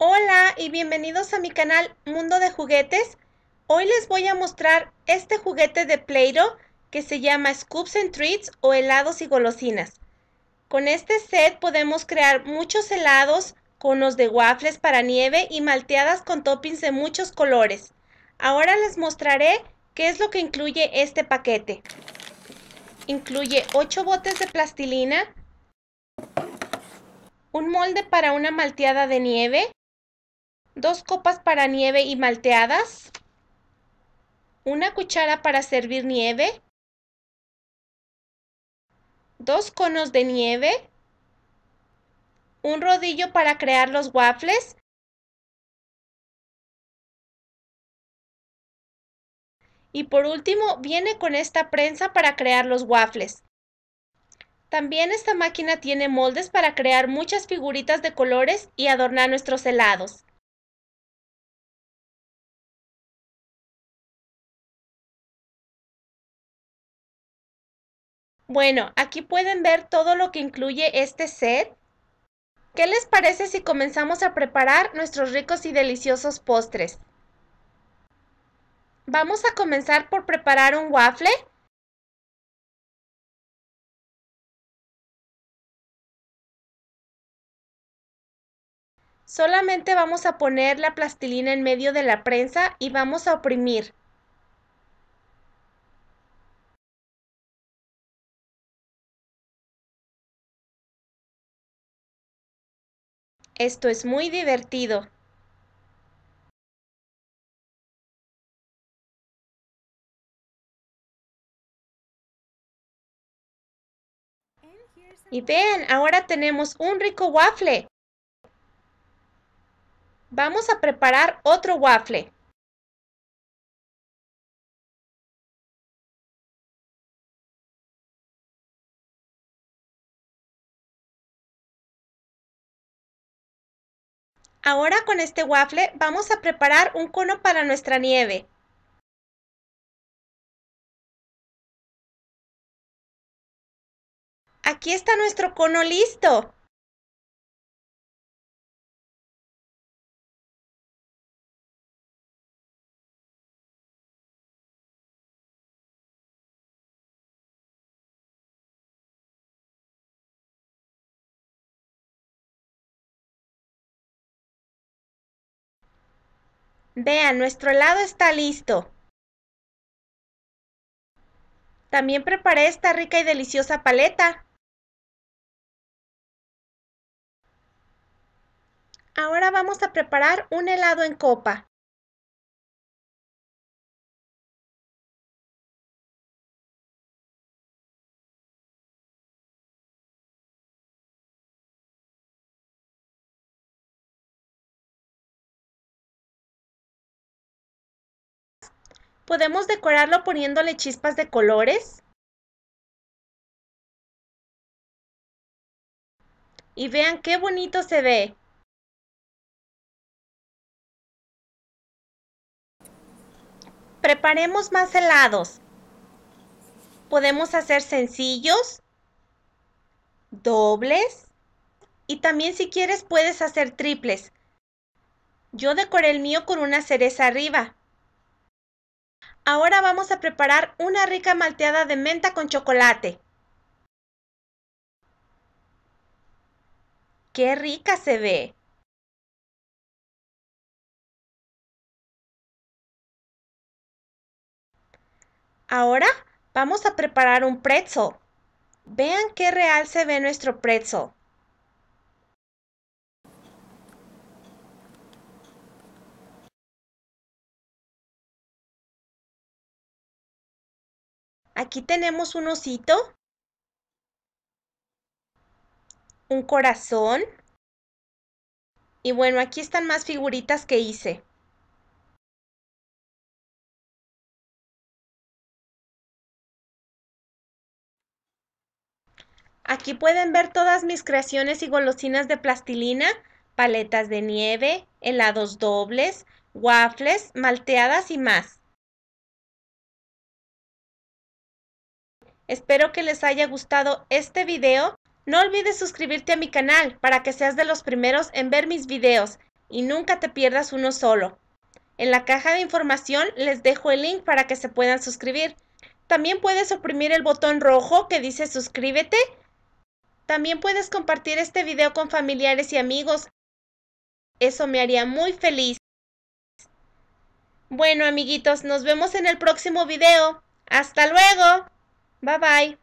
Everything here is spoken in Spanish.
Hola y bienvenidos a mi canal Mundo de Juguetes. Hoy les voy a mostrar este juguete de Play-Doh que se llama Scoops and Treats o helados y golosinas. Con este set podemos crear muchos helados, conos de waffles para nieve y malteadas con toppings de muchos colores. Ahora les mostraré qué es lo que incluye este paquete. Incluye 8 botes de plastilina, un molde para una malteada de nieve, dos copas para nieve y malteadas, una cuchara para servir nieve, dos conos de nieve, un rodillo para crear los waffles, y por último viene con esta prensa para crear los waffles. También esta máquina tiene moldes para crear muchas figuritas de colores y adornar nuestros helados. Bueno, aquí pueden ver todo lo que incluye este set. ¿Qué les parece si comenzamos a preparar nuestros ricos y deliciosos postres? Vamos a comenzar por preparar un waffle. Solamente vamos a poner la plastilina en medio de la prensa y vamos a oprimir. Esto es muy divertido. Y ven, ahora tenemos un rico waffle. Vamos a preparar otro waffle. Ahora con este waffle vamos a preparar un cono para nuestra nieve. Aquí está nuestro cono listo. Vean, nuestro helado está listo. También preparé esta rica y deliciosa paleta. Ahora vamos a preparar un helado en copa. Podemos decorarlo poniéndole chispas de colores. Y vean qué bonito se ve. Preparemos más helados. Podemos hacer sencillos, dobles y también si quieres puedes hacer triples. Yo decoré el mío con una cereza arriba, Ahora vamos a preparar una rica malteada de menta con chocolate. ¡Qué rica se ve! Ahora vamos a preparar un pretzel. Vean qué real se ve nuestro pretzel. Aquí tenemos un osito, un corazón, y bueno, aquí están más figuritas que hice. Aquí pueden ver todas mis creaciones y golosinas de plastilina, paletas de nieve, helados dobles, waffles, malteadas y más. Espero que les haya gustado este video. No olvides suscribirte a mi canal para que seas de los primeros en ver mis videos y nunca te pierdas uno solo. En la caja de información les dejo el link para que se puedan suscribir. También puedes oprimir el botón rojo que dice suscríbete. También puedes compartir este video con familiares y amigos. Eso me haría muy feliz. Bueno amiguitos, nos vemos en el próximo video. ¡Hasta luego! Bye bye.